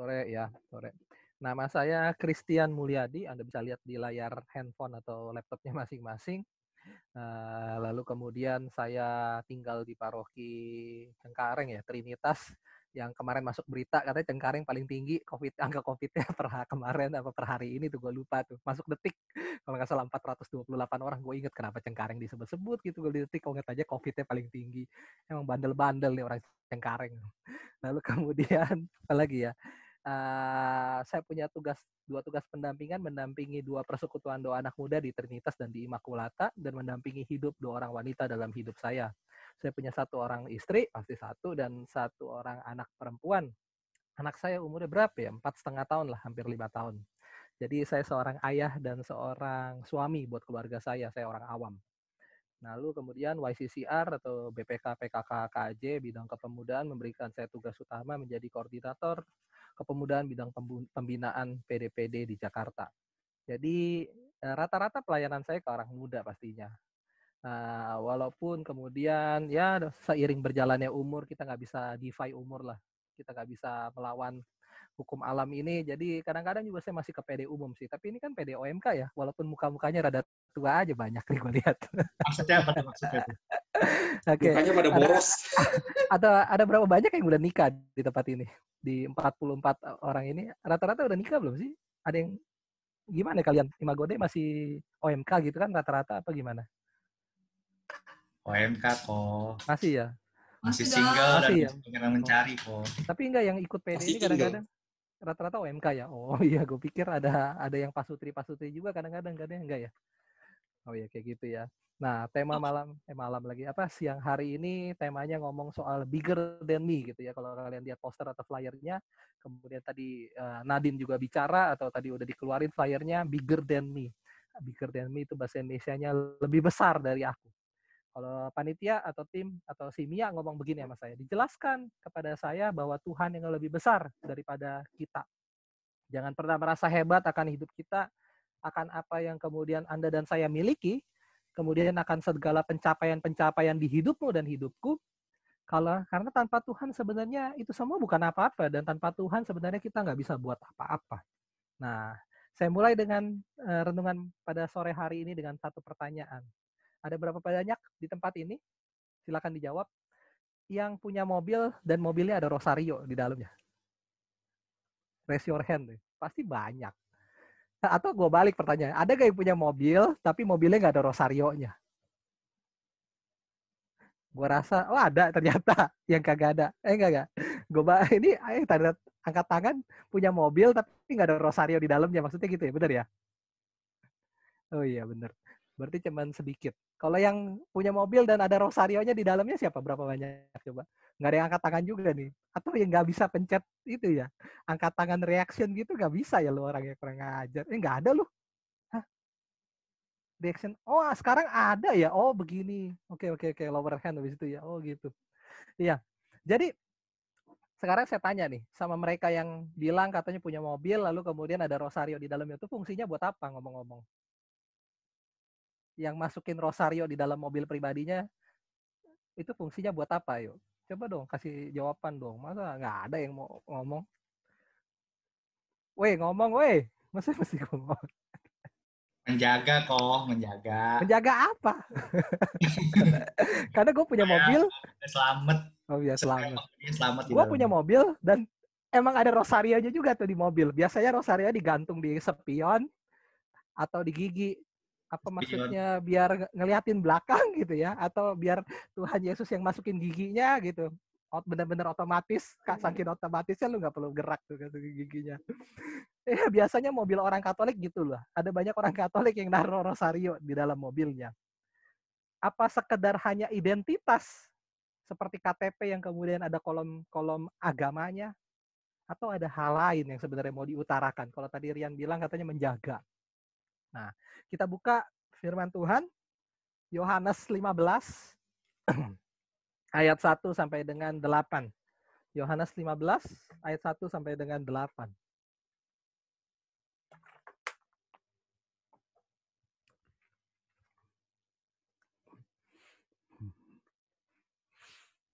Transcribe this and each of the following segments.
Sore ya, sore. Nama saya Christian Mulyadi, Anda bisa lihat di layar handphone atau laptopnya masing-masing. Eh, lalu kemudian saya tinggal di paroki Cengkareng ya, Trinitas yang kemarin masuk berita katanya Cengkareng paling tinggi COVID angka COVID-nya per kemarin apa per hari ini tuh gue lupa tuh masuk detik kalau nggak salah 428 orang gue inget kenapa Cengkareng disebut-sebut gitu gue di detik kok aja COVID-nya paling tinggi emang bandel-bandel nih orang Cengkareng lalu kemudian apa lagi ya uh, saya punya tugas dua tugas pendampingan mendampingi dua persekutuan doa anak muda di Trinitas dan di Imakulata dan mendampingi hidup dua orang wanita dalam hidup saya. Saya punya satu orang istri pasti satu dan satu orang anak perempuan. Anak saya umurnya berapa ya? Empat setengah tahun lah, hampir lima tahun. Jadi saya seorang ayah dan seorang suami buat keluarga saya. Saya orang awam. lalu kemudian YCCR atau BPK PKK KJ bidang kepemudaan memberikan saya tugas utama menjadi koordinator Kepemudaan Bidang Pembinaan PDPD di Jakarta. Jadi eh, rata-rata pelayanan saya ke orang muda pastinya. Nah, walaupun kemudian ya seiring berjalannya umur kita nggak bisa defy umur lah, kita nggak bisa melawan hukum alam ini. Jadi kadang-kadang juga saya masih ke PD umum sih. Tapi ini kan PD OMK ya, walaupun muka-mukanya rada tua aja banyak nih gue lihat. Maksudnya apa maksudnya? Oke. Okay. pada boros. Ada, ada, ada berapa banyak yang udah nikah di tempat ini? di 44 e, orang ini rata-rata udah nikah belum sih? Ada yang gimana kalian? Imagode masih OMK gitu kan rata-rata apa gimana? OMK kok. Masih ya? Masih single masih dan ya? mencari oh. kok. Tapi enggak yang ikut PD ini kadang-kadang rata-rata OMK ya. Oh iya, gue pikir ada ada yang pasutri-pasutri juga kadang-kadang kadang enggak ya. Oh ya kayak gitu ya. Nah, tema malam eh malam lagi apa siang hari ini temanya ngomong soal bigger than me gitu ya. Kalau kalian lihat poster atau flyernya, kemudian tadi uh, Nadine juga bicara atau tadi udah dikeluarin flyernya bigger than me. Bigger than me itu bahasa Indonesia-nya lebih besar dari aku. Kalau panitia atau tim atau si Mia ngomong begini ya Mas saya, dijelaskan kepada saya bahwa Tuhan yang lebih besar daripada kita. Jangan pernah merasa hebat akan hidup kita akan apa yang kemudian Anda dan saya miliki, kemudian akan segala pencapaian-pencapaian di hidupmu dan hidupku. Kalau karena tanpa Tuhan sebenarnya itu semua bukan apa-apa dan tanpa Tuhan sebenarnya kita nggak bisa buat apa-apa. Nah, saya mulai dengan uh, renungan pada sore hari ini dengan satu pertanyaan. Ada berapa banyak di tempat ini? Silakan dijawab. Yang punya mobil dan mobilnya ada rosario di dalamnya. Raise your hand. Pasti banyak atau gue balik pertanyaan ada gak yang punya mobil tapi mobilnya nggak ada rosarionya gue rasa oh ada ternyata yang kagak ada eh enggak enggak gue ini eh tanda angkat tangan punya mobil tapi nggak ada rosario di dalamnya maksudnya gitu ya bener ya oh iya bener Berarti cuma sedikit. Kalau yang punya mobil dan ada rosarionya di dalamnya siapa? Berapa banyak coba? Nggak ada yang angkat tangan juga nih. Atau yang nggak bisa pencet itu ya. Angkat tangan reaction gitu nggak bisa ya lu yang kurang ngajar. Eh nggak ada lu. Reaction. Oh ah, sekarang ada ya. Oh begini. Oke oke oke lower hand habis itu ya. Oh gitu. Iya. Jadi sekarang saya tanya nih sama mereka yang bilang katanya punya mobil lalu kemudian ada rosario di dalamnya itu fungsinya buat apa ngomong-ngomong yang masukin Rosario di dalam mobil pribadinya itu fungsinya buat apa yuk? Coba dong kasih jawaban dong. Masa nggak ada yang mau ngomong? Weh ngomong weh. Masa mesti ngomong? Menjaga kok, menjaga. Menjaga apa? Karena gue punya ya, mobil. Selamat. Oh ya selamat. Selamat. Gue punya mobil dan emang ada Rosario aja juga tuh di mobil. Biasanya Rosario digantung di sepion atau di gigi apa iya. maksudnya biar ngeliatin belakang gitu ya atau biar Tuhan Yesus yang masukin giginya gitu bener-bener otomatis iya. saking otomatisnya lu nggak perlu gerak tuh kan, giginya ya biasanya mobil orang Katolik gitu loh ada banyak orang Katolik yang naruh rosario di dalam mobilnya apa sekedar hanya identitas seperti KTP yang kemudian ada kolom-kolom agamanya atau ada hal lain yang sebenarnya mau diutarakan kalau tadi Rian bilang katanya menjaga Nah, kita buka firman Tuhan Yohanes 15 ayat 1 sampai dengan 8. Yohanes 15 ayat 1 sampai dengan 8.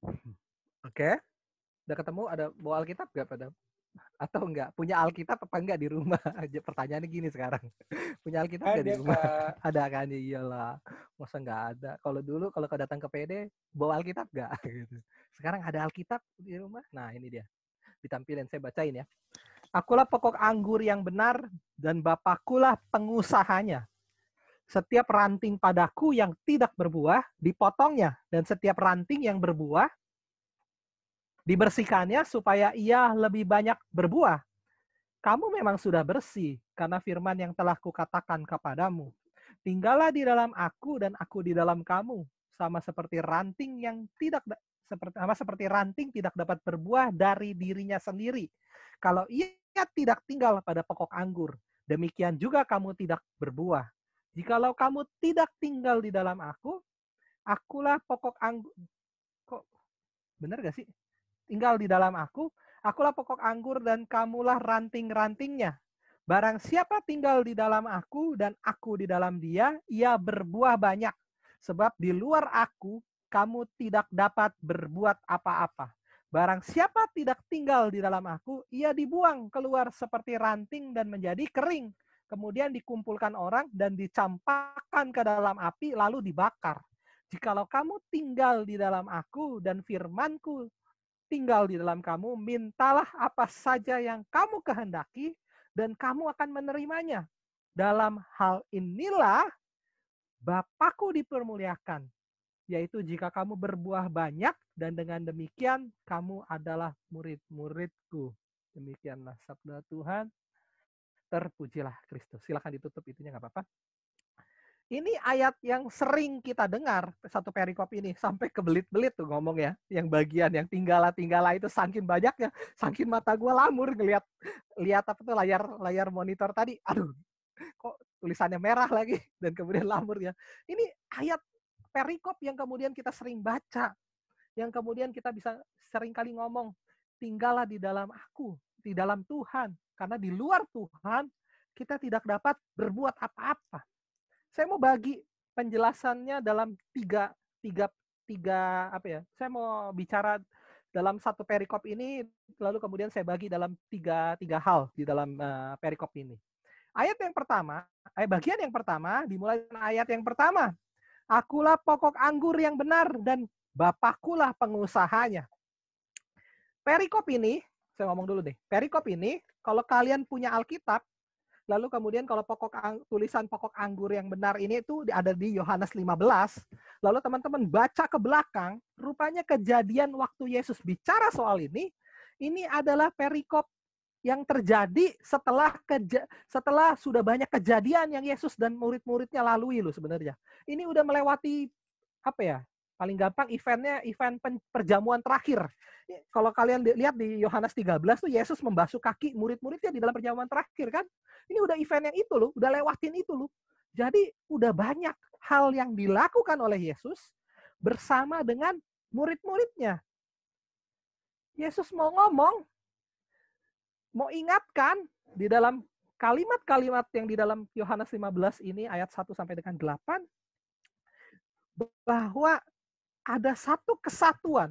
Oke. Okay. Udah ketemu ada bawa Alkitab gak pada? atau enggak? Punya Alkitab apa enggak di rumah? aja Pertanyaannya gini sekarang. Punya Alkitab enggak di rumah? Ada kan? Iyalah. Masa enggak ada? Kalau dulu kalau kau datang ke PD, bawa Alkitab enggak? Gitu. Sekarang ada Alkitab di rumah? Nah, ini dia. ditampilkan saya bacain ya. Akulah pokok anggur yang benar dan Bapakulah pengusahanya. Setiap ranting padaku yang tidak berbuah dipotongnya dan setiap ranting yang berbuah dibersihkannya supaya ia lebih banyak berbuah. Kamu memang sudah bersih karena firman yang telah kukatakan kepadamu. Tinggallah di dalam aku dan aku di dalam kamu, sama seperti ranting yang tidak seperti sama seperti ranting tidak dapat berbuah dari dirinya sendiri. Kalau ia tidak tinggal pada pokok anggur, demikian juga kamu tidak berbuah. Jikalau kamu tidak tinggal di dalam aku, akulah pokok anggur. Kok benar gak sih? tinggal di dalam aku, akulah pokok anggur dan kamulah ranting-rantingnya. Barang siapa tinggal di dalam aku dan aku di dalam dia, ia berbuah banyak. Sebab di luar aku, kamu tidak dapat berbuat apa-apa. Barang siapa tidak tinggal di dalam aku, ia dibuang keluar seperti ranting dan menjadi kering. Kemudian dikumpulkan orang dan dicampakkan ke dalam api lalu dibakar. Jikalau kamu tinggal di dalam aku dan firmanku tinggal di dalam kamu, mintalah apa saja yang kamu kehendaki, dan kamu akan menerimanya. Dalam hal inilah Bapakku dipermuliakan, yaitu jika kamu berbuah banyak dan dengan demikian kamu adalah murid-muridku. Demikianlah sabda Tuhan. Terpujilah Kristus. silahkan ditutup itunya nggak apa-apa. Ini ayat yang sering kita dengar satu perikop ini sampai kebelit-belit tuh ngomong ya, yang bagian yang tinggala tinggala itu saking banyaknya, saking mata gue lamur ngelihat lihat apa tuh layar layar monitor tadi, aduh kok tulisannya merah lagi dan kemudian lamur ya. Ini ayat perikop yang kemudian kita sering baca, yang kemudian kita bisa sering kali ngomong, tinggallah di dalam aku, di dalam Tuhan, karena di luar Tuhan kita tidak dapat berbuat apa-apa. Saya mau bagi penjelasannya dalam tiga, tiga, tiga apa ya? Saya mau bicara dalam satu perikop ini, lalu kemudian saya bagi dalam tiga, tiga hal di dalam uh, perikop ini. Ayat yang pertama, ayat eh, bagian yang pertama dimulai dengan ayat yang pertama. Akulah pokok anggur yang benar dan Bapakulah pengusahanya. Perikop ini, saya ngomong dulu deh. Perikop ini, kalau kalian punya Alkitab, Lalu kemudian kalau pokok ang, tulisan pokok anggur yang benar ini itu ada di Yohanes 15. Lalu teman-teman baca ke belakang, rupanya kejadian waktu Yesus bicara soal ini, ini adalah perikop yang terjadi setelah keja, setelah sudah banyak kejadian yang Yesus dan murid-muridnya lalui loh sebenarnya. Ini udah melewati apa ya? Paling gampang eventnya event perjamuan terakhir. Kalau kalian lihat di Yohanes 13 tuh Yesus membasuh kaki murid-muridnya di dalam perjamuan terakhir kan. Ini udah event yang itu loh, udah lewatin itu loh. Jadi udah banyak hal yang dilakukan oleh Yesus bersama dengan murid-muridnya. Yesus mau ngomong, mau ingatkan di dalam kalimat-kalimat yang di dalam Yohanes 15 ini ayat 1 sampai dengan 8 bahwa ada satu kesatuan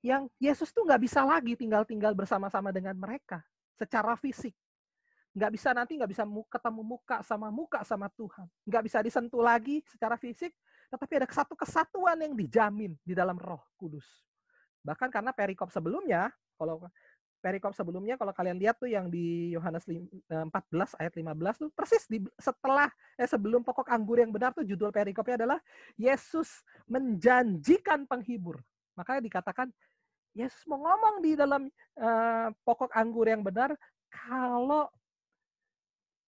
yang Yesus tuh nggak bisa lagi tinggal-tinggal bersama-sama dengan mereka secara fisik. Nggak bisa nanti nggak bisa ketemu muka sama muka sama Tuhan. Nggak bisa disentuh lagi secara fisik, tetapi ada satu kesatuan yang dijamin di dalam roh kudus. Bahkan karena perikop sebelumnya, kalau perikop sebelumnya kalau kalian lihat tuh yang di Yohanes 14 eh, ayat 15 tuh persis di setelah eh sebelum pokok anggur yang benar tuh judul perikopnya adalah Yesus menjanjikan penghibur. Makanya dikatakan Yesus mau ngomong di dalam uh, pokok anggur yang benar kalau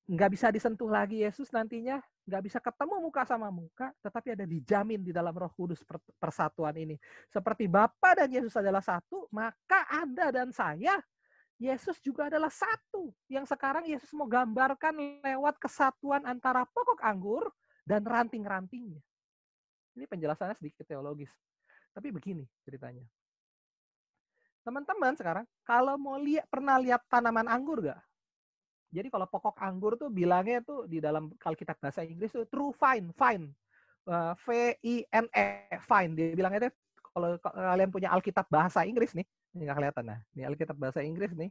nggak bisa disentuh lagi Yesus nantinya, nggak bisa ketemu muka sama muka, tetapi ada dijamin di dalam Roh Kudus persatuan ini. Seperti Bapa dan Yesus adalah satu, maka Anda dan saya Yesus juga adalah satu. Yang sekarang Yesus mau gambarkan lewat kesatuan antara pokok anggur dan ranting-rantingnya. Ini penjelasannya sedikit teologis. Tapi begini ceritanya. Teman-teman sekarang, kalau mau lihat pernah lihat tanaman anggur gak? Jadi kalau pokok anggur tuh bilangnya tuh di dalam Alkitab bahasa Inggris tuh true fine fine Uh, v I N E fine Dia bilangnya tuh kalau kalian punya Alkitab bahasa Inggris nih, ini nggak kelihatan nah. Ini Alkitab bahasa Inggris nih.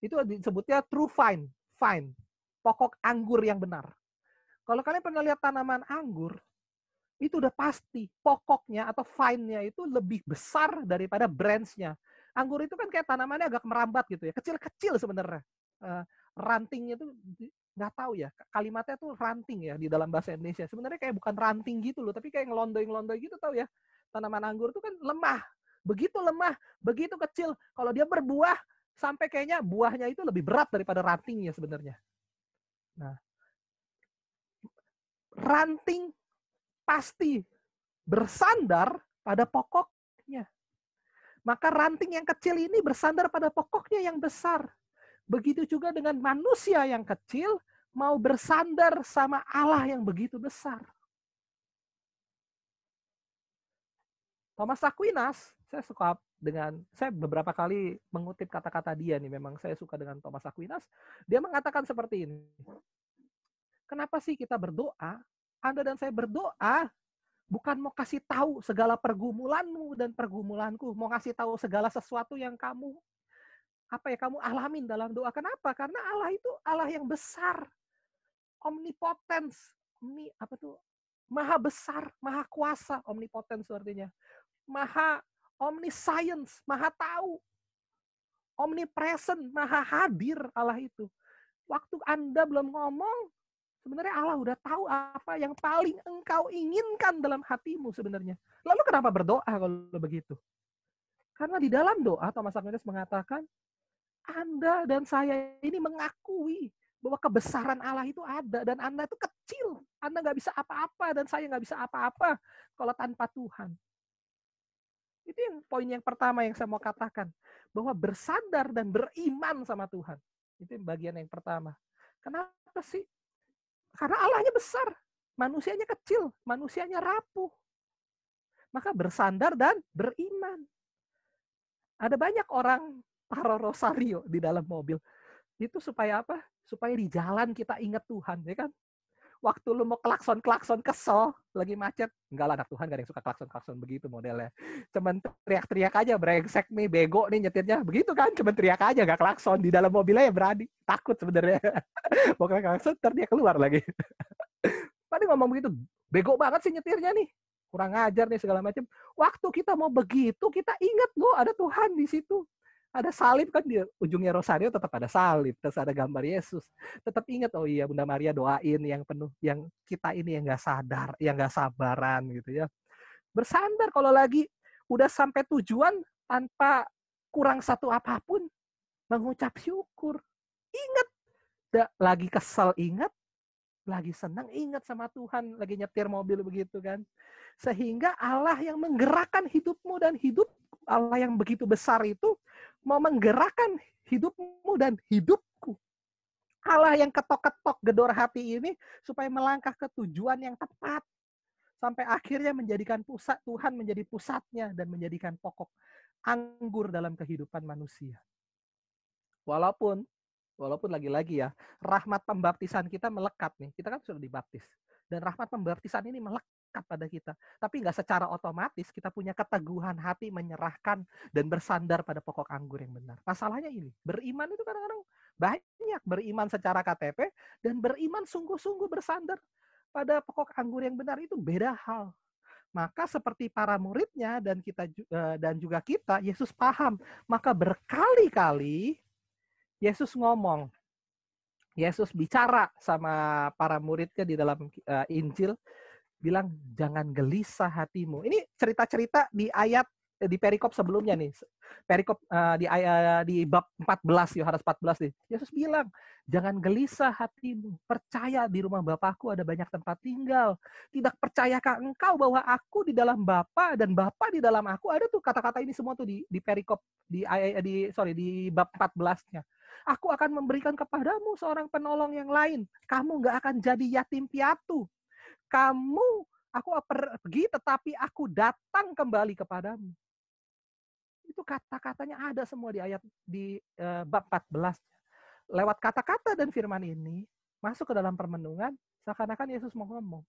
Itu disebutnya true fine fine Pokok anggur yang benar. Kalau kalian pernah lihat tanaman anggur, itu udah pasti pokoknya atau fine nya itu lebih besar daripada branch-nya. Anggur itu kan kayak tanamannya agak merambat gitu ya, kecil-kecil sebenarnya. Eh, rantingnya tuh nggak tahu ya kalimatnya tuh ranting ya di dalam bahasa Indonesia sebenarnya kayak bukan ranting gitu loh tapi kayak ngelondoi ngelondoi gitu tau ya tanaman anggur tuh kan lemah begitu lemah begitu kecil kalau dia berbuah sampai kayaknya buahnya itu lebih berat daripada rantingnya sebenarnya nah ranting pasti bersandar pada pokoknya maka ranting yang kecil ini bersandar pada pokoknya yang besar Begitu juga dengan manusia yang kecil mau bersandar sama Allah yang begitu besar. Thomas Aquinas, saya suka dengan saya beberapa kali mengutip kata-kata dia nih, memang saya suka dengan Thomas Aquinas. Dia mengatakan seperti ini. Kenapa sih kita berdoa? Anda dan saya berdoa bukan mau kasih tahu segala pergumulanmu dan pergumulanku, mau kasih tahu segala sesuatu yang kamu apa ya kamu alamin dalam doa. Kenapa? Karena Allah itu Allah yang besar, omnipotens, omni apa tuh? Maha besar, maha kuasa, omnipotens artinya. Maha omniscience, maha tahu. Omnipresent, maha hadir Allah itu. Waktu Anda belum ngomong, sebenarnya Allah udah tahu apa yang paling engkau inginkan dalam hatimu sebenarnya. Lalu kenapa berdoa kalau begitu? Karena di dalam doa Thomas Aquinas mengatakan anda dan saya ini mengakui bahwa kebesaran Allah itu ada dan Anda itu kecil. Anda nggak bisa apa-apa dan saya nggak bisa apa-apa kalau tanpa Tuhan. Itu yang poin yang pertama yang saya mau katakan. Bahwa bersandar dan beriman sama Tuhan. Itu bagian yang pertama. Kenapa sih? Karena Allahnya besar. Manusianya kecil. Manusianya rapuh. Maka bersandar dan beriman. Ada banyak orang taruh rosario di dalam mobil. Itu supaya apa? Supaya di jalan kita ingat Tuhan, ya kan? Waktu lu mau klakson-klakson kesel, lagi macet. Enggak lah, anak Tuhan gak ada yang suka klakson-klakson begitu modelnya. Cuman teriak-teriak aja, brengsek nih, bego nih nyetirnya. Begitu kan, cuman teriak aja, gak klakson. Di dalam mobilnya ya berani. Takut sebenarnya. mau klakson, ntar dia keluar lagi. Tadi ngomong begitu, bego banget sih nyetirnya nih kurang ajar nih segala macam. Waktu kita mau begitu, kita ingat loh ada Tuhan di situ ada salib kan di ujungnya rosario tetap ada salib terus ada gambar Yesus tetap ingat oh iya Bunda Maria doain yang penuh yang kita ini yang nggak sadar yang nggak sabaran gitu ya bersandar kalau lagi udah sampai tujuan tanpa kurang satu apapun mengucap syukur ingat lagi kesel ingat lagi senang ingat sama Tuhan lagi nyetir mobil begitu kan sehingga Allah yang menggerakkan hidupmu dan hidup Allah yang begitu besar itu mau menggerakkan hidupmu dan hidupku. Allah yang ketok-ketok gedor hati ini supaya melangkah ke tujuan yang tepat. Sampai akhirnya menjadikan pusat, Tuhan menjadi pusatnya dan menjadikan pokok anggur dalam kehidupan manusia. Walaupun walaupun lagi-lagi ya, rahmat pembaptisan kita melekat nih. Kita kan sudah dibaptis. Dan rahmat pembaptisan ini melekat melekat pada kita. Tapi nggak secara otomatis kita punya keteguhan hati menyerahkan dan bersandar pada pokok anggur yang benar. Masalahnya ini, beriman itu kadang-kadang banyak. Beriman secara KTP dan beriman sungguh-sungguh bersandar pada pokok anggur yang benar itu beda hal. Maka seperti para muridnya dan kita eh, dan juga kita, Yesus paham. Maka berkali-kali Yesus ngomong, Yesus bicara sama para muridnya di dalam uh, Injil bilang jangan gelisah hatimu. Ini cerita-cerita di ayat eh, di perikop sebelumnya nih. Perikop uh, di uh, di bab 14 Yohanes 14 nih. Yesus bilang, "Jangan gelisah hatimu. Percaya di rumah Bapakku ada banyak tempat tinggal. Tidak percayakah engkau bahwa aku di dalam Bapa dan Bapa di dalam aku?" Ada tuh kata-kata ini semua tuh di di perikop di uh, di sorry di bab 14-nya. Aku akan memberikan kepadamu seorang penolong yang lain. Kamu nggak akan jadi yatim piatu kamu aku pergi tetapi aku datang kembali kepadamu. Itu kata-katanya ada semua di ayat di eh, bab 14. Lewat kata-kata dan firman ini masuk ke dalam permenungan seakan-akan Yesus mau ngomong.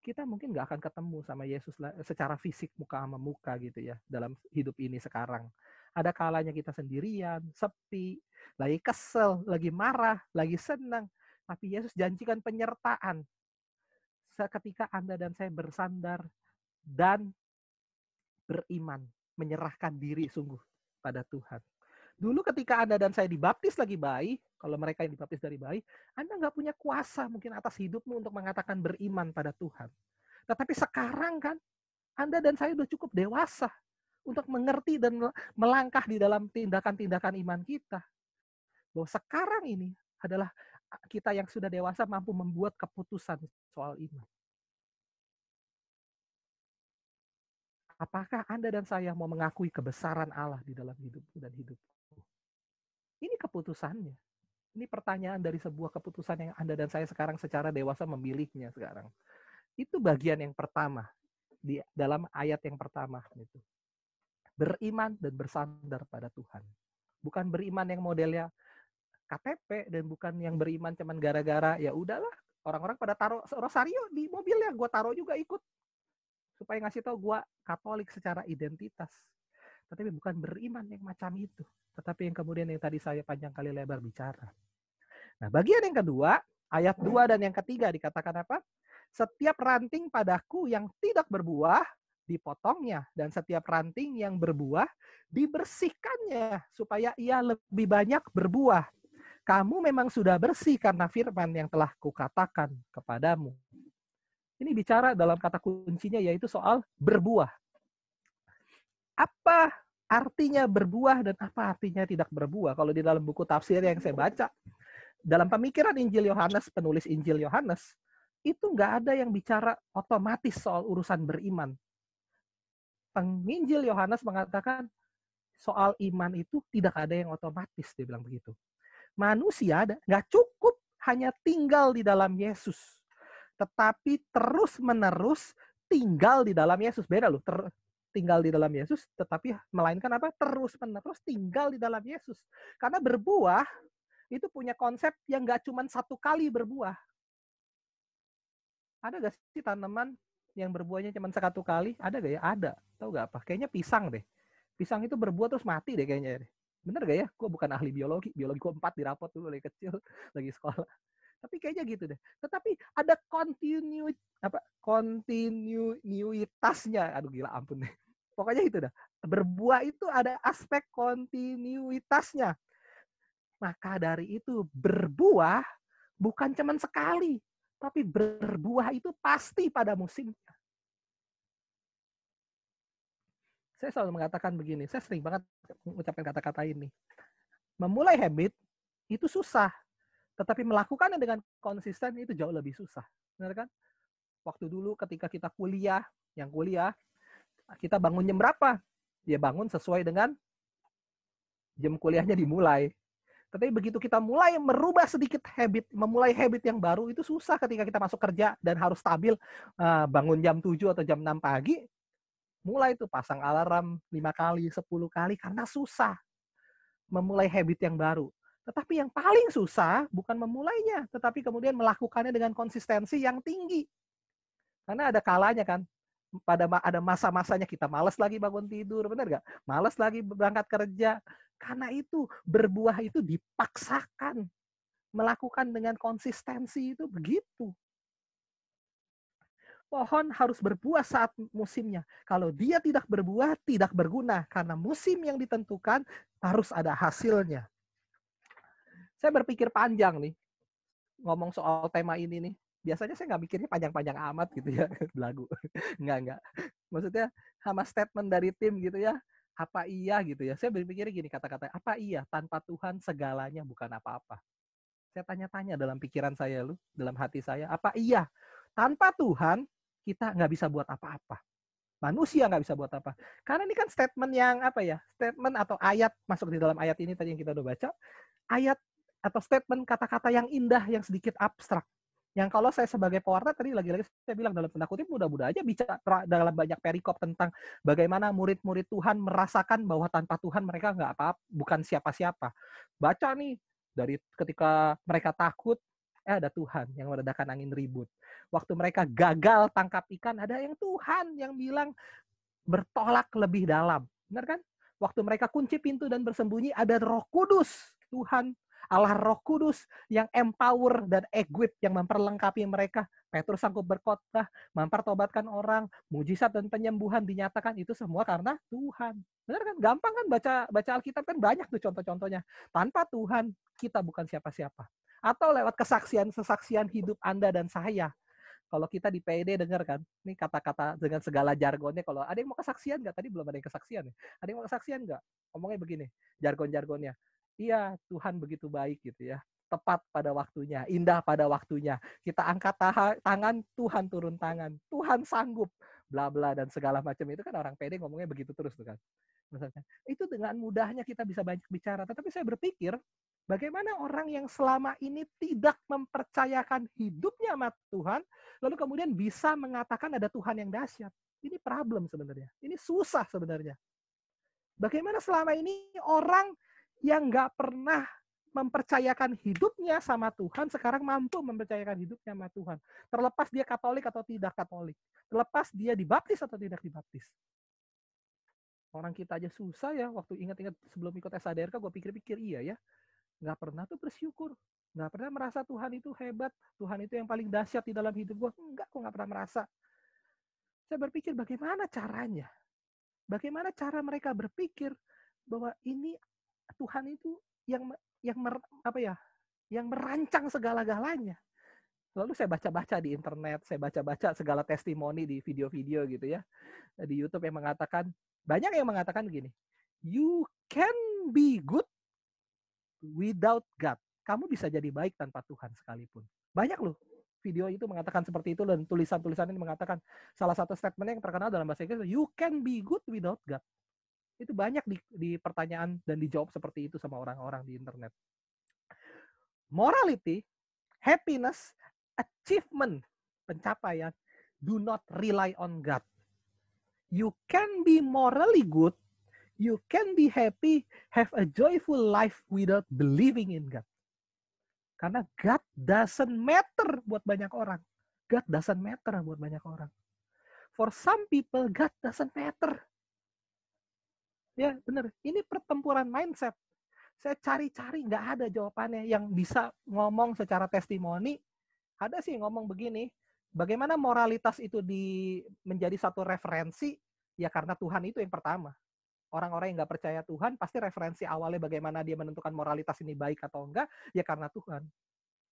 Kita mungkin nggak akan ketemu sama Yesus secara fisik muka sama muka gitu ya dalam hidup ini sekarang. Ada kalanya kita sendirian, sepi, lagi kesel, lagi marah, lagi senang. Tapi Yesus janjikan penyertaan Ketika Anda dan saya bersandar dan beriman, menyerahkan diri sungguh pada Tuhan. Dulu ketika Anda dan saya dibaptis lagi bayi, kalau mereka yang dibaptis dari bayi, Anda nggak punya kuasa mungkin atas hidupmu untuk mengatakan beriman pada Tuhan. Tetapi sekarang kan, Anda dan saya sudah cukup dewasa untuk mengerti dan melangkah di dalam tindakan-tindakan iman kita. Bahwa sekarang ini adalah kita yang sudah dewasa mampu membuat keputusan soal iman. Apakah Anda dan saya mau mengakui kebesaran Allah di dalam hidupku dan hidupku? Ini keputusannya. Ini pertanyaan dari sebuah keputusan yang Anda dan saya sekarang secara dewasa memilihnya sekarang. Itu bagian yang pertama di dalam ayat yang pertama itu. Beriman dan bersandar pada Tuhan. Bukan beriman yang modelnya KTP dan bukan yang beriman cuman gara-gara ya udahlah orang-orang pada taruh rosario di mobil ya gue taruh juga ikut supaya ngasih tau gue Katolik secara identitas tetapi bukan beriman yang macam itu tetapi yang kemudian yang tadi saya panjang kali lebar bicara nah bagian yang kedua ayat dua dan yang ketiga dikatakan apa setiap ranting padaku yang tidak berbuah dipotongnya dan setiap ranting yang berbuah dibersihkannya supaya ia lebih banyak berbuah kamu memang sudah bersih karena firman yang telah kukatakan kepadamu. Ini bicara dalam kata kuncinya yaitu soal berbuah. Apa artinya berbuah dan apa artinya tidak berbuah? Kalau di dalam buku tafsir yang saya baca, dalam pemikiran Injil Yohanes, penulis Injil Yohanes, itu nggak ada yang bicara otomatis soal urusan beriman. Penginjil Yohanes mengatakan soal iman itu tidak ada yang otomatis, dia bilang begitu manusia nggak cukup hanya tinggal di dalam Yesus, tetapi terus menerus tinggal di dalam Yesus. Beda loh, ter, tinggal di dalam Yesus, tetapi melainkan apa? Terus menerus tinggal di dalam Yesus. Karena berbuah itu punya konsep yang nggak cuma satu kali berbuah. Ada gak sih tanaman yang berbuahnya cuma satu kali? Ada gak ya? Ada. Tahu gak apa? Kayaknya pisang deh. Pisang itu berbuah terus mati deh kayaknya. Deh bener gak ya gue bukan ahli biologi biologi gue empat di rapot dulu dari kecil lagi sekolah tapi kayaknya gitu deh tetapi ada continue apa kontinuitasnya aduh gila ampun deh pokoknya itu dah berbuah itu ada aspek kontinuitasnya maka dari itu berbuah bukan cuman sekali tapi berbuah itu pasti pada musim. saya selalu mengatakan begini, saya sering banget mengucapkan kata-kata ini. Memulai habit itu susah, tetapi melakukannya dengan konsisten itu jauh lebih susah. Benar kan? Waktu dulu ketika kita kuliah, yang kuliah, kita bangun jam berapa? Dia ya bangun sesuai dengan jam kuliahnya dimulai. Tetapi begitu kita mulai merubah sedikit habit, memulai habit yang baru itu susah ketika kita masuk kerja dan harus stabil eh, bangun jam 7 atau jam 6 pagi, mulai itu pasang alarm 5 kali, sepuluh kali karena susah memulai habit yang baru. Tetapi yang paling susah bukan memulainya, tetapi kemudian melakukannya dengan konsistensi yang tinggi. Karena ada kalanya kan, pada ada masa-masanya kita malas lagi bangun tidur, benar nggak? Malas lagi berangkat kerja. Karena itu berbuah itu dipaksakan melakukan dengan konsistensi itu begitu pohon harus berbuah saat musimnya. Kalau dia tidak berbuah, tidak berguna. Karena musim yang ditentukan harus ada hasilnya. Saya berpikir panjang nih. Ngomong soal tema ini nih. Biasanya saya nggak mikirnya panjang-panjang amat gitu ya. Belagu. Nggak, nggak. Maksudnya sama statement dari tim gitu ya. Apa iya gitu ya. Saya berpikir gini kata-kata. Apa iya tanpa Tuhan segalanya bukan apa-apa. Saya tanya-tanya dalam pikiran saya lu. Dalam hati saya. Apa iya tanpa Tuhan kita nggak bisa buat apa-apa. Manusia nggak bisa buat apa. Karena ini kan statement yang apa ya? Statement atau ayat masuk di dalam ayat ini tadi yang kita udah baca. Ayat atau statement kata-kata yang indah yang sedikit abstrak. Yang kalau saya sebagai pewarta tadi lagi-lagi saya bilang dalam tanda kutip mudah-mudah aja bicara dalam banyak perikop tentang bagaimana murid-murid Tuhan merasakan bahwa tanpa Tuhan mereka nggak apa, apa bukan siapa-siapa. Baca nih dari ketika mereka takut eh ada Tuhan yang meredakan angin ribut waktu mereka gagal tangkap ikan, ada yang Tuhan yang bilang bertolak lebih dalam. Benar kan? Waktu mereka kunci pintu dan bersembunyi, ada roh kudus. Tuhan, Allah roh kudus yang empower dan equip, yang memperlengkapi mereka. Petrus sanggup berkotbah, mempertobatkan orang, mujizat dan penyembuhan dinyatakan itu semua karena Tuhan. Benar kan? Gampang kan baca baca Alkitab kan banyak tuh contoh-contohnya. Tanpa Tuhan kita bukan siapa-siapa. Atau lewat kesaksian-kesaksian hidup Anda dan saya, kalau kita di PD e dengar kan, ini kata-kata dengan segala jargonnya. Kalau ada yang mau kesaksian nggak? Tadi belum ada yang kesaksian. Ya? Ada yang mau kesaksian nggak? Ngomongnya begini, jargon-jargonnya. Iya, Tuhan begitu baik gitu ya. Tepat pada waktunya, indah pada waktunya. Kita angkat tangan, Tuhan turun tangan. Tuhan sanggup, bla bla dan segala macam itu kan orang PD e ngomongnya begitu terus tuh kan. Misalkan, itu dengan mudahnya kita bisa banyak bicara. Tetapi saya berpikir Bagaimana orang yang selama ini tidak mempercayakan hidupnya sama Tuhan, lalu kemudian bisa mengatakan ada Tuhan yang dahsyat? Ini problem sebenarnya. Ini susah sebenarnya. Bagaimana selama ini orang yang nggak pernah mempercayakan hidupnya sama Tuhan, sekarang mampu mempercayakan hidupnya sama Tuhan. Terlepas dia katolik atau tidak katolik. Terlepas dia dibaptis atau tidak dibaptis. Orang kita aja susah ya, waktu ingat-ingat sebelum ikut SADRK, gue pikir-pikir iya ya nggak pernah tuh bersyukur nggak pernah merasa Tuhan itu hebat Tuhan itu yang paling dahsyat di dalam hidup gue nggak gue nggak pernah merasa saya berpikir bagaimana caranya bagaimana cara mereka berpikir bahwa ini Tuhan itu yang yang mer, apa ya yang merancang segala-galanya lalu saya baca-baca di internet, saya baca-baca segala testimoni di video-video gitu ya, di YouTube yang mengatakan, banyak yang mengatakan gini, you can be good without God, kamu bisa jadi baik tanpa Tuhan sekalipun. Banyak loh video itu mengatakan seperti itu dan tulisan-tulisan ini mengatakan salah satu statement yang terkenal dalam bahasa Inggris you can be good without God. Itu banyak di, di pertanyaan dan dijawab seperti itu sama orang-orang di internet. Morality, happiness, achievement, pencapaian do not rely on God. You can be morally good you can be happy, have a joyful life without believing in God. Karena God doesn't matter buat banyak orang. God doesn't matter buat banyak orang. For some people, God doesn't matter. Ya, benar. Ini pertempuran mindset. Saya cari-cari nggak ada jawabannya yang bisa ngomong secara testimoni. Ada sih ngomong begini, bagaimana moralitas itu di menjadi satu referensi? Ya karena Tuhan itu yang pertama orang-orang yang nggak percaya Tuhan pasti referensi awalnya bagaimana dia menentukan moralitas ini baik atau enggak ya karena Tuhan.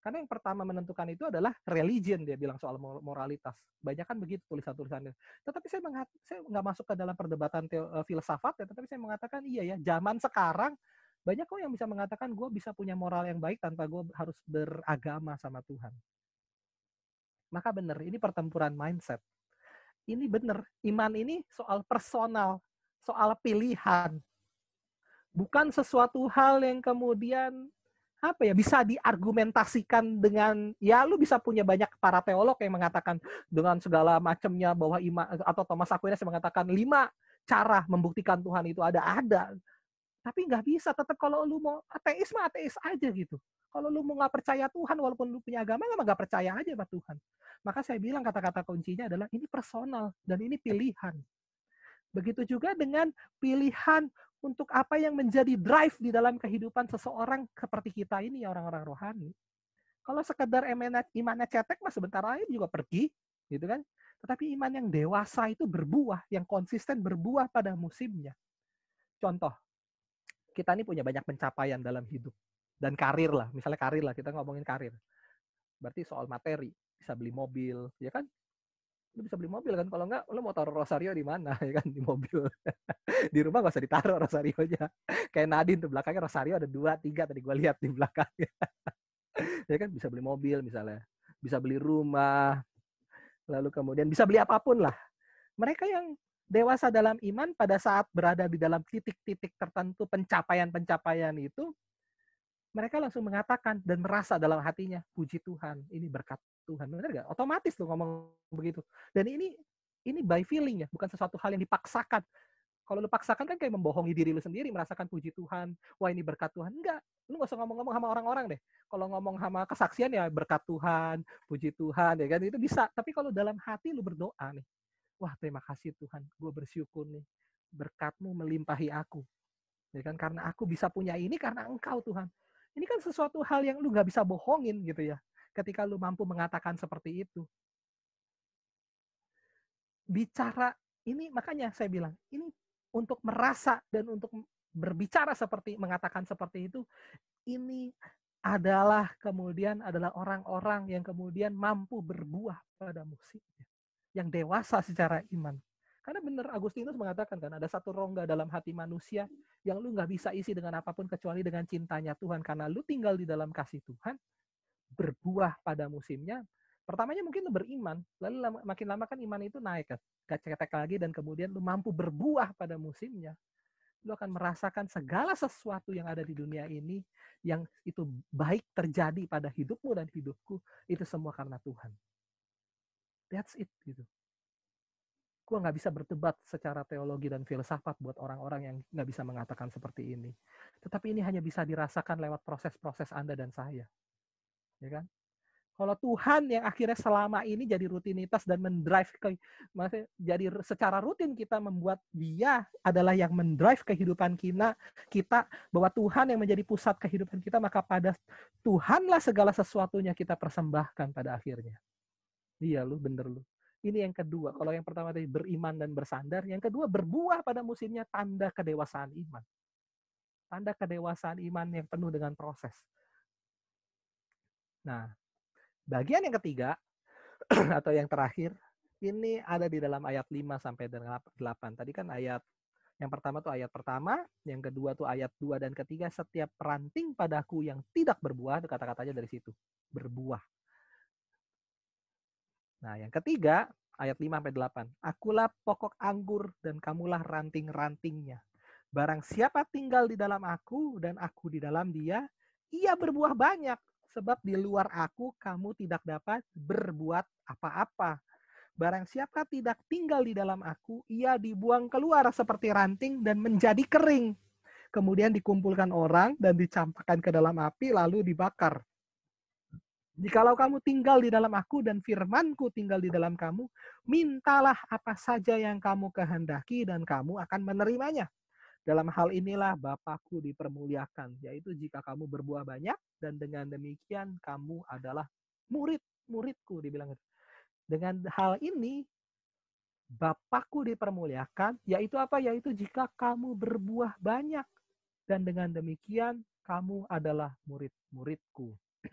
Karena yang pertama menentukan itu adalah religion dia bilang soal moralitas. Banyak kan begitu tulisan-tulisannya. Tetapi saya mengat, saya nggak masuk ke dalam perdebatan teo, eh, filsafat ya, tetapi saya mengatakan iya ya, zaman sekarang banyak kok yang bisa mengatakan gue bisa punya moral yang baik tanpa gue harus beragama sama Tuhan. Maka benar, ini pertempuran mindset. Ini benar, iman ini soal personal, soal pilihan. Bukan sesuatu hal yang kemudian apa ya bisa diargumentasikan dengan ya lu bisa punya banyak para teolog yang mengatakan dengan segala macamnya bahwa iman atau Thomas Aquinas yang mengatakan lima cara membuktikan Tuhan itu ada ada tapi nggak bisa tetap kalau lu mau ateis mah ateis aja gitu kalau lu mau nggak percaya Tuhan walaupun lu punya agama nggak nggak percaya aja sama Tuhan maka saya bilang kata-kata kuncinya adalah ini personal dan ini pilihan Begitu juga dengan pilihan untuk apa yang menjadi drive di dalam kehidupan seseorang seperti kita ini orang-orang rohani. Kalau sekedar imannya cetek mas sebentar lagi juga pergi, gitu kan? Tetapi iman yang dewasa itu berbuah, yang konsisten berbuah pada musimnya. Contoh, kita ini punya banyak pencapaian dalam hidup dan karir lah, misalnya karir lah kita ngomongin karir. Berarti soal materi, bisa beli mobil, ya kan? lu bisa beli mobil kan kalau nggak lu mau taruh rosario di mana ya kan di mobil di rumah gak usah ditaruh Rosario rosarionya kayak Nadine tuh belakangnya rosario ada dua tiga tadi gue lihat di belakangnya ya kan bisa beli mobil misalnya bisa beli rumah lalu kemudian bisa beli apapun lah mereka yang dewasa dalam iman pada saat berada di dalam titik-titik tertentu pencapaian-pencapaian itu mereka langsung mengatakan dan merasa dalam hatinya puji Tuhan ini berkat Tuhan. Benar nggak? Otomatis tuh ngomong begitu. Dan ini ini by feeling ya, bukan sesuatu hal yang dipaksakan. Kalau lu paksakan kan kayak membohongi diri lu sendiri, merasakan puji Tuhan, wah ini berkat Tuhan. Enggak, lu gak usah ngomong-ngomong sama orang-orang deh. Kalau ngomong sama kesaksian ya berkat Tuhan, puji Tuhan, ya kan itu bisa. Tapi kalau dalam hati lu berdoa nih, wah terima kasih Tuhan, gue bersyukur nih, berkatmu melimpahi aku. Ya kan karena aku bisa punya ini karena Engkau Tuhan. Ini kan sesuatu hal yang lu gak bisa bohongin gitu ya ketika lu mampu mengatakan seperti itu. Bicara ini makanya saya bilang ini untuk merasa dan untuk berbicara seperti mengatakan seperti itu ini adalah kemudian adalah orang-orang yang kemudian mampu berbuah pada musiknya yang dewasa secara iman. Karena benar Agustinus mengatakan kan ada satu rongga dalam hati manusia yang lu nggak bisa isi dengan apapun kecuali dengan cintanya Tuhan karena lu tinggal di dalam kasih Tuhan berbuah pada musimnya, pertamanya mungkin lu beriman, lalu makin lama kan iman itu naik kan, gak cetek lagi dan kemudian lu mampu berbuah pada musimnya, lu akan merasakan segala sesuatu yang ada di dunia ini yang itu baik terjadi pada hidupmu dan hidupku itu semua karena Tuhan. That's it gitu. Gue gak bisa berdebat secara teologi dan filsafat buat orang-orang yang gak bisa mengatakan seperti ini. Tetapi ini hanya bisa dirasakan lewat proses-proses Anda dan saya ya kan? Kalau Tuhan yang akhirnya selama ini jadi rutinitas dan mendrive ke maksudnya jadi secara rutin kita membuat dia adalah yang mendrive kehidupan kita, kita bahwa Tuhan yang menjadi pusat kehidupan kita, maka pada Tuhanlah segala sesuatunya kita persembahkan pada akhirnya. Iya lu bener lu. Ini yang kedua. Kalau yang pertama tadi beriman dan bersandar, yang kedua berbuah pada musimnya tanda kedewasaan iman. Tanda kedewasaan iman yang penuh dengan proses Nah, bagian yang ketiga atau yang terakhir ini ada di dalam ayat 5 sampai 8. Tadi kan ayat yang pertama tuh ayat pertama, yang kedua tuh ayat 2 dan ketiga setiap ranting padaku yang tidak berbuah, itu kata-katanya dari situ, berbuah. Nah, yang ketiga ayat 5 sampai 8. Akulah pokok anggur dan kamulah ranting-rantingnya. Barang siapa tinggal di dalam aku dan aku di dalam dia, ia berbuah banyak Sebab di luar aku kamu tidak dapat berbuat apa-apa. Barang siapa tidak tinggal di dalam aku, ia dibuang keluar seperti ranting dan menjadi kering. Kemudian dikumpulkan orang dan dicampakkan ke dalam api lalu dibakar. Jikalau kamu tinggal di dalam aku dan firmanku tinggal di dalam kamu, mintalah apa saja yang kamu kehendaki dan kamu akan menerimanya. Dalam hal inilah Bapakku dipermuliakan, yaitu jika kamu berbuah banyak, dan dengan demikian kamu adalah murid muridku dibilang gitu. Dengan hal ini Bapakku dipermuliakan, yaitu apa? Yaitu jika kamu berbuah banyak. Dan dengan demikian, kamu adalah murid-muridku.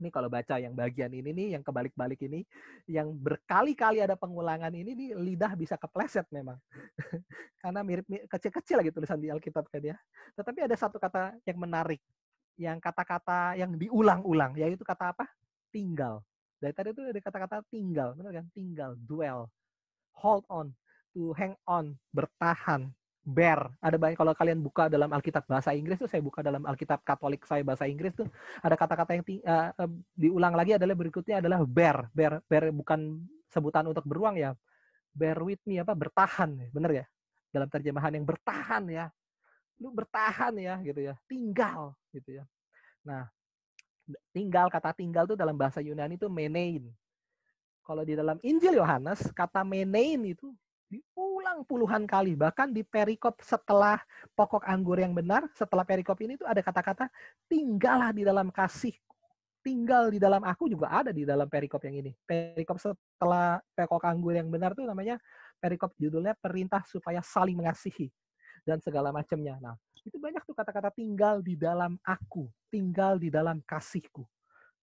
Ini kalau baca yang bagian ini nih, yang kebalik-balik ini, yang berkali-kali ada pengulangan ini, nih, lidah bisa kepleset memang. Karena mirip kecil-kecil lagi tulisan di Alkitab kan ya. Tetapi ada satu kata yang menarik yang kata-kata yang diulang-ulang, yaitu kata apa? Tinggal. Dari tadi itu ada kata-kata tinggal, benar kan? Tinggal, dwell, hold on, to hang on, bertahan, bear. Ada banyak kalau kalian buka dalam Alkitab bahasa Inggris tuh saya buka dalam Alkitab Katolik saya bahasa Inggris tuh ada kata-kata yang uh, diulang lagi adalah berikutnya adalah bear. Bear bear bukan sebutan untuk beruang ya. Bear with me apa bertahan, bener ya? Dalam terjemahan yang bertahan ya, lu bertahan ya gitu ya tinggal gitu ya nah tinggal kata tinggal itu dalam bahasa Yunani itu menein kalau di dalam Injil Yohanes kata menein itu diulang puluhan kali bahkan di perikop setelah pokok anggur yang benar setelah perikop ini tuh ada kata-kata tinggallah di dalam kasih tinggal di dalam aku juga ada di dalam perikop yang ini perikop setelah pokok anggur yang benar tuh namanya perikop judulnya perintah supaya saling mengasihi dan segala macamnya. Nah, itu banyak tuh kata-kata tinggal di dalam aku, tinggal di dalam kasihku.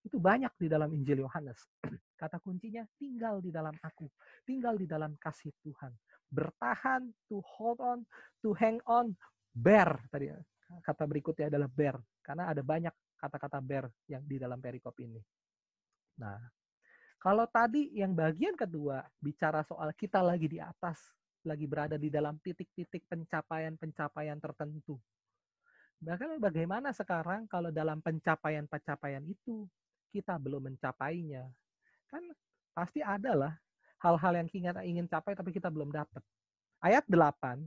Itu banyak di dalam Injil Yohanes. Kata kuncinya tinggal di dalam aku, tinggal di dalam kasih Tuhan. Bertahan, to hold on, to hang on, bear tadi kata berikutnya adalah bear karena ada banyak kata-kata bear yang di dalam perikop ini. Nah, kalau tadi yang bagian kedua bicara soal kita lagi di atas, lagi berada di dalam titik-titik pencapaian-pencapaian tertentu. Bahkan bagaimana sekarang kalau dalam pencapaian-pencapaian itu kita belum mencapainya? Kan pasti ada lah hal-hal yang kita ingin capai tapi kita belum dapat. Ayat 8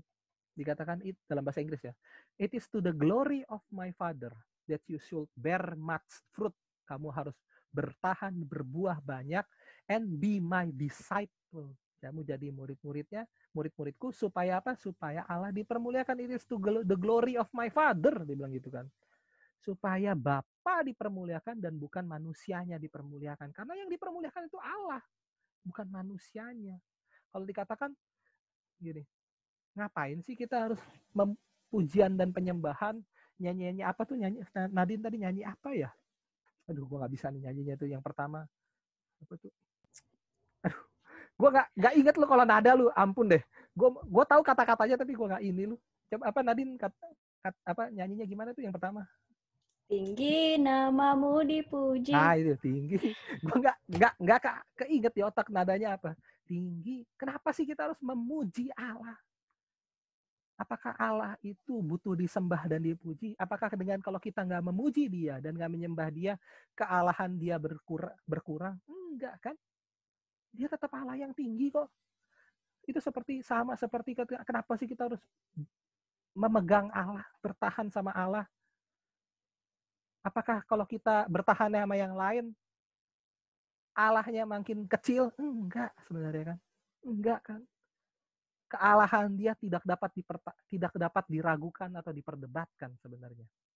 dikatakan it dalam bahasa Inggris ya. It is to the glory of my father that you should bear much fruit. Kamu harus bertahan berbuah banyak and be my disciple kamu jadi murid-muridnya, murid-muridku supaya apa? Supaya Allah dipermuliakan. It is the glory of my Father, dibilang gitu kan. Supaya Bapa dipermuliakan dan bukan manusianya dipermuliakan. Karena yang dipermuliakan itu Allah, bukan manusianya. Kalau dikatakan gini, ngapain sih kita harus pujian dan penyembahan nyanyi-nyanyi apa tuh nyanyi Nadin tadi nyanyi apa ya? Aduh, gua nggak bisa nih nyanyinya tuh yang pertama. Apa tuh? Gue gak, gak inget lu kalau nada lu, ampun deh. Gue gua tahu kata-katanya tapi gue gak ini lu. Coba apa Nadin kata, kata, apa nyanyinya gimana tuh yang pertama? Tinggi namamu dipuji. Ah itu tinggi. Gue gak gak gak ke, keinget di otak nadanya apa. Tinggi. Kenapa sih kita harus memuji Allah? Apakah Allah itu butuh disembah dan dipuji? Apakah dengan kalau kita nggak memuji Dia dan nggak menyembah Dia, kealahan Dia berkurang? Enggak kan? dia tetap Allah yang tinggi kok. Itu seperti sama seperti kenapa sih kita harus memegang Allah, bertahan sama Allah. Apakah kalau kita bertahan sama yang lain, Allahnya makin kecil? Enggak sebenarnya kan. Enggak kan. Kealahan dia tidak dapat diperta tidak dapat diragukan atau diperdebatkan sebenarnya.